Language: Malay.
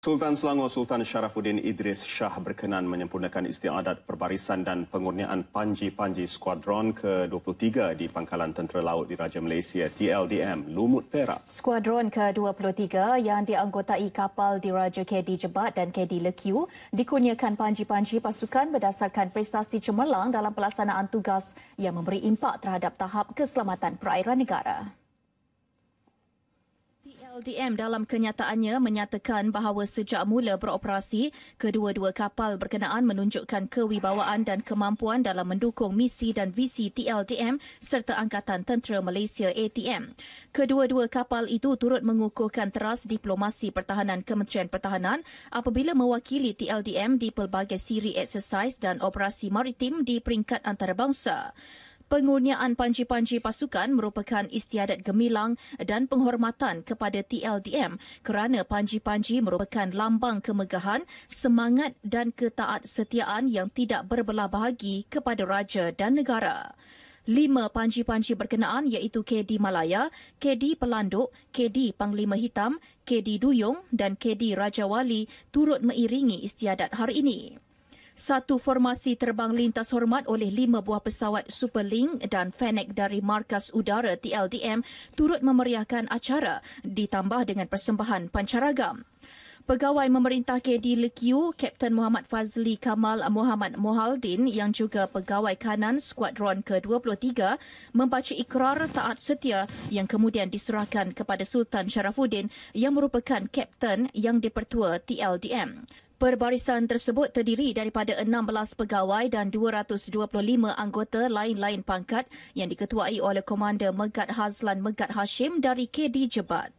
Sultan Selangor Sultan Sharafuddin Idris Shah berkenan menyempurnakan istiadat perbarisan dan pengurniaan Panji-Panji Skuadron ke-23 di Pangkalan Tentera Laut di Raja Malaysia TLDM Lumut Perak. Skuadron ke-23 yang dianggotai kapal diraja KD Jebat dan KD Lekiu dikurniakan Panji-Panji pasukan berdasarkan prestasi cemerlang dalam pelaksanaan tugas yang memberi impak terhadap tahap keselamatan perairan negara. LDM dalam kenyataannya menyatakan bahawa sejak mula beroperasi, kedua-dua kapal berkenaan menunjukkan kewibawaan dan kemampuan dalam mendukung misi dan visi TLDM serta Angkatan Tentera Malaysia ATM. Kedua-dua kapal itu turut mengukuhkan teras diplomasi pertahanan Kementerian Pertahanan apabila mewakili TLDM di pelbagai siri eksersis dan operasi maritim di peringkat antarabangsa. Pengurniaan panci-panci pasukan merupakan istiadat gemilang dan penghormatan kepada TLDM kerana panci-panci merupakan lambang kemegahan, semangat dan ketaat setiaan yang tidak berbelah bahagi kepada raja dan negara. Lima panci-panci berkenaan iaitu KD Malaya, KD Pelanduk, KD Panglima Hitam, KD Duyung dan KD Raja Wali turut mengiringi istiadat hari ini. Satu formasi terbang lintas hormat oleh lima buah pesawat Superlink dan Fennec dari Markas Udara TLDM turut memeriahkan acara ditambah dengan persembahan pancaragam. Pegawai Memerintah KDLQ, Kapten Muhammad Fazli Kamal Muhammad Mohaldin yang juga pegawai kanan Skuadron ke-23 membaca ikrar taat setia yang kemudian diserahkan kepada Sultan Sharafuddin yang merupakan Kapten yang dipertua TLDM. Perbarisan tersebut terdiri daripada 16 pegawai dan 225 anggota lain-lain pangkat yang diketuai oleh Komander Megat Hazlan Megat Hashim dari KD Jebat.